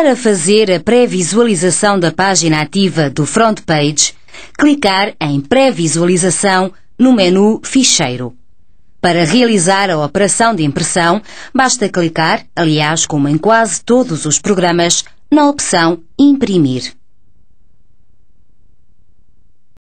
Para fazer a pré-visualização da página ativa do Front Page, clicar em Pré-visualização no menu Ficheiro. Para realizar a operação de impressão, basta clicar, aliás, como em quase todos os programas, na opção Imprimir.